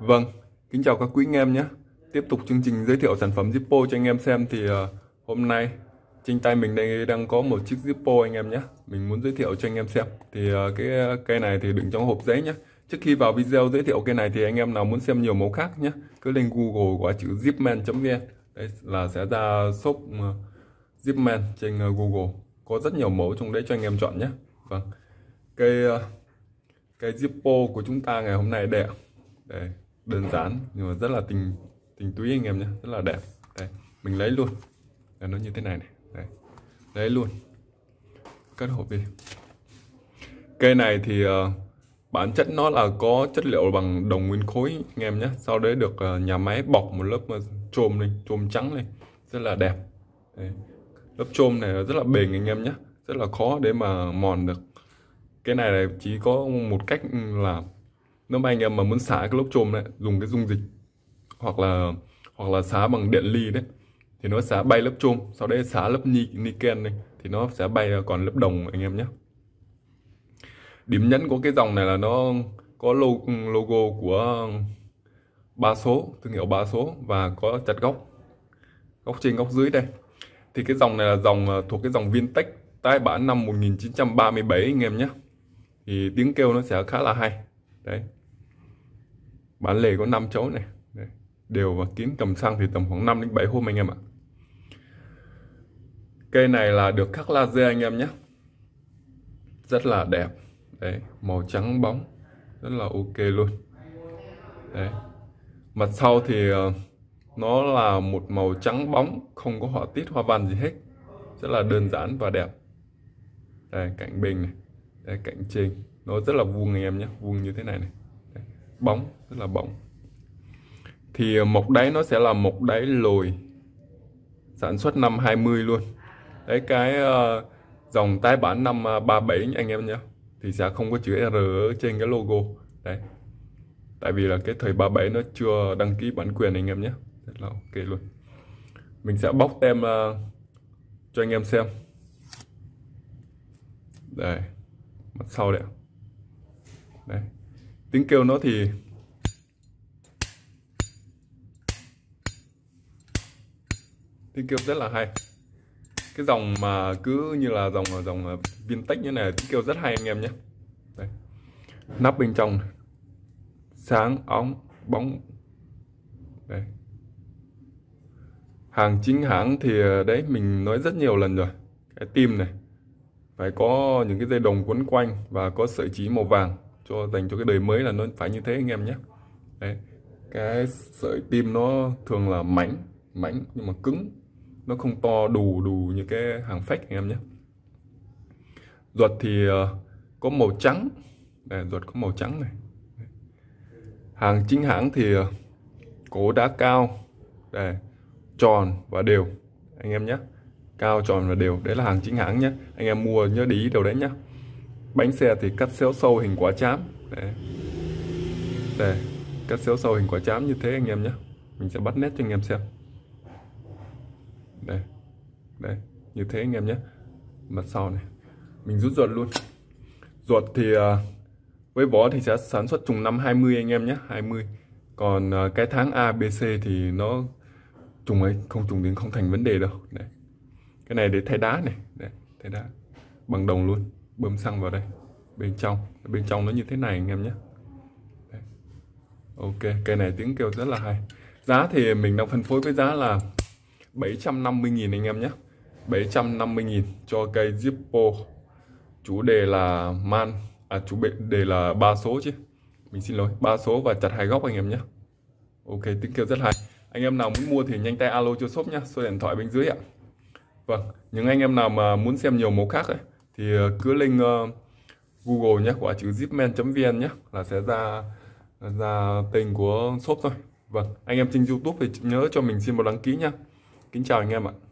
Vâng, kính chào các quý anh em nhé. Tiếp tục chương trình giới thiệu sản phẩm Zippo cho anh em xem thì uh, hôm nay trên tay mình đây đang có một chiếc Zippo anh em nhé. Mình muốn giới thiệu cho anh em xem. Thì uh, cái cây này thì đựng trong hộp giấy nhé. Trước khi vào video giới thiệu cây này thì anh em nào muốn xem nhiều mẫu khác nhé, cứ lên Google gõ chữ zipman.vn. Đấy là sẽ ra shop uh, Zipman trên uh, Google. Có rất nhiều mẫu trong đấy cho anh em chọn nhé. Vâng. Cây uh, cây Zippo của chúng ta ngày hôm nay đẹp. Đây, đơn giản nhưng mà rất là tình tình túy anh em nhé rất là đẹp đây mình lấy luôn là nó như thế này này đây lấy luôn cất hộp đi cây này thì uh, bản chất nó là có chất liệu bằng đồng nguyên khối anh em nhé sau đấy được uh, nhà máy bọc một lớp uh, trôm lên trôm trắng lên rất là đẹp đấy. lớp trôm này rất là bền anh em nhé rất là khó để mà mòn được cái này là chỉ có một cách làm nếu mà anh em mà muốn xả cái lốc trôm đấy dùng cái dung dịch hoặc là hoặc là xả bằng điện ly đấy thì nó xả bay lớp trôm sau đấy xả lớp ni, niken này thì nó sẽ bay còn lớp đồng anh em nhé điểm nhấn của cái dòng này là nó có logo của ba số thương hiệu ba số và có chặt góc góc trên góc dưới đây thì cái dòng này là dòng à, thuộc cái dòng Vintech tái bản năm 1937 anh em nhé thì tiếng kêu nó sẽ khá là hay đấy bán lề có 5 chỗ này Đấy. đều và kín cầm xăng thì tầm khoảng 5 đến 7 hôm anh em ạ cây này là được khắc laser anh em nhé rất là đẹp đấy màu trắng bóng rất là ok luôn đấy mặt sau thì ờ, nó là một màu trắng bóng không có họa tiết hoa văn gì hết rất là đơn giản và đẹp đây cạnh bình này đây cạnh trên nó rất là vuông anh em nhé vuông như thế này này bóng rất là bóng thì ờ, mộc đáy nó sẽ là mộc đáy lồi sản xuất năm 20 luôn đấy cái uh, dòng tái bản năm 37 ờ, anh em nhé thì sẽ không có chữ R ở trên cái logo đấy tại vì là cái thời 37 nó chưa đăng ký bản quyền anh em nhé rất là ok luôn mình sẽ bóc tem uh, cho anh em xem đây mặt sau đấy đây tiếng kêu nó thì tiếng kêu rất là hay cái dòng mà cứ như là dòng dòng viên tách như này tiếng kêu rất hay anh em nhé Đây. nắp bên trong sáng óng bóng Đây. hàng chính hãng thì à, đấy mình nói rất nhiều lần rồi cái tim này phải có những cái dây đồng quấn quanh và có sợi chỉ màu vàng cho dành cho cái đời mới là nó phải như thế anh em nhé Đấy. cái sợi tim nó thường là mảnh mảnh nhưng mà cứng nó không to đủ đủ như cái hàng fake anh em nhé ruột thì ờ, có màu trắng Đấy, ruột có màu trắng này hàng chính hãng thì ờ, cổ đá cao Đấy, tròn và đều anh em nhé cao tròn và đều đấy là hàng chính hãng nhé anh em mua nhớ để ý điều đấy nhé bánh xe thì cắt xéo sâu hình quả chám để để cắt xéo sâu hình quả chám như thế anh em nhé mình sẽ bắt nét cho anh em xem đây đây như thế anh em nhé mặt sau này mình rút ruột luôn ruột thì à, với vỏ thì sẽ sản xuất trùng năm 20 anh em nhé 20 còn à, cái tháng A B C thì nó trùng ấy không trùng đến không thành vấn đề đâu đấy cái này để thay đá này đấy, thay đá bằng đồng luôn bơm xăng vào đây bên trong bên trong nó như thế này anh em nhé ok cây này tiếng kêu rất là hay giá thì mình đang phân phối với giá là 750.000 anh em nhé 750.000 cho cây Zippo chủ đề là man à chủ đề là ba số chứ mình xin lỗi ba số và chặt hai góc anh em nhé ok tiếng kêu rất hay anh em nào muốn mua thì nhanh tay alo cho shop nhé số điện thoại bên dưới ạ vâng những anh em nào mà muốn xem nhiều mẫu khác ấy, thì ờ, cứ link ờ, Google nhé quả chữ zipman.vn nhé là sẽ ra ra tên của shop thôi vâng anh em trên YouTube thì nhớ cho mình xin một đăng ký nha kính chào anh em ạ